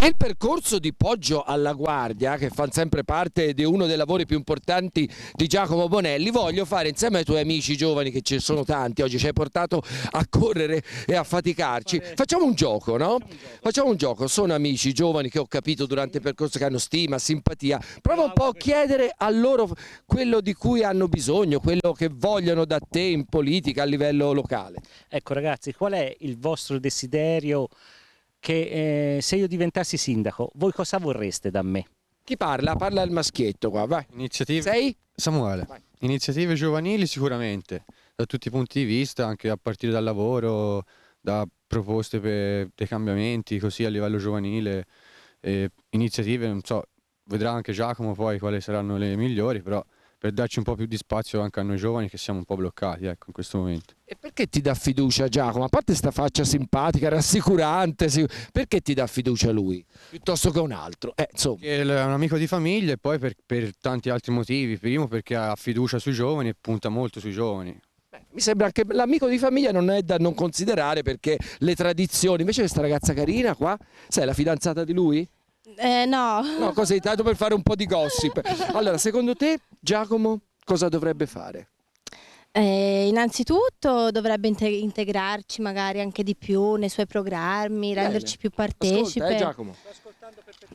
Nel percorso di Poggio alla Guardia, che fa sempre parte di uno dei lavori più importanti di Giacomo Bonelli, voglio fare insieme ai tuoi amici giovani, che ci sono tanti, oggi ci hai portato a correre e a faticarci, facciamo un gioco, no? Facciamo un gioco, sono amici giovani che ho capito durante il percorso che hanno stima, simpatia, prova un po' a chiedere a loro quello di cui hanno bisogno, quello che vogliono da te in politica a livello locale. Ecco ragazzi, qual è il vostro desiderio? che eh, se io diventassi sindaco, voi cosa vorreste da me? Chi parla? Parla il maschietto qua, vai. Iniziative... Sei? Samuele. Vai. Iniziative giovanili sicuramente, da tutti i punti di vista, anche a partire dal lavoro, da proposte per dei cambiamenti così a livello giovanile, eh, iniziative, non so, vedrà anche Giacomo poi quali saranno le migliori, però per darci un po' più di spazio anche a noi giovani che siamo un po' bloccati ecco, in questo momento. E perché ti dà fiducia Giacomo? A parte sta faccia simpatica, rassicurante, perché ti dà fiducia lui piuttosto che un altro? Eh, è un amico di famiglia e poi per, per tanti altri motivi. Primo perché ha fiducia sui giovani e punta molto sui giovani. mi sembra che l'amico di famiglia non è da non considerare perché le tradizioni, invece questa ragazza carina qua, sai, la fidanzata di lui? Eh, no. No, cosa hai dato per fare un po' di gossip? Allora, secondo te Giacomo cosa dovrebbe fare? Eh, innanzitutto dovrebbe integrarci magari anche di più nei suoi programmi, Bene. renderci più partecipi. Ascolta, eh, Giacomo.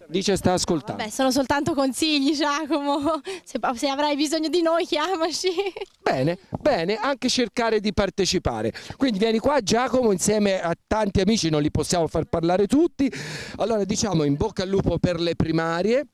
Dice sta ascoltando. Beh, sono soltanto consigli Giacomo, se, se, avrai bisogno di noi chiamaci. Bene, bene, anche cercare di partecipare. Quindi vieni qua Giacomo insieme a tanti amici, non li possiamo far parlare tutti. Allora diciamo in bocca al lupo per le primarie,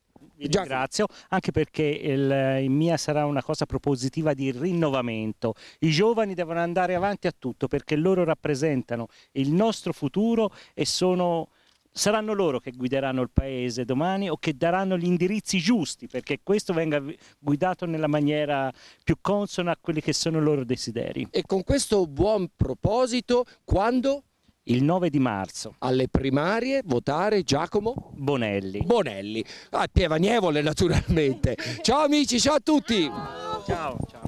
vi ringrazio anche perché il, in mia sarà una cosa propositiva di rinnovamento. I giovani devono andare avanti a tutto perché loro rappresentano il nostro futuro e sono saranno loro che guideranno il paese domani o che daranno gli indirizzi giusti perché questo venga guidato nella maniera più consona a quelli che sono i loro desideri. E con questo buon proposito, quando il 9 di marzo. Alle primarie votare Giacomo Bonelli. Bonelli, a ah, Pievanievole naturalmente. ciao amici, ciao a tutti. Ciao. ciao.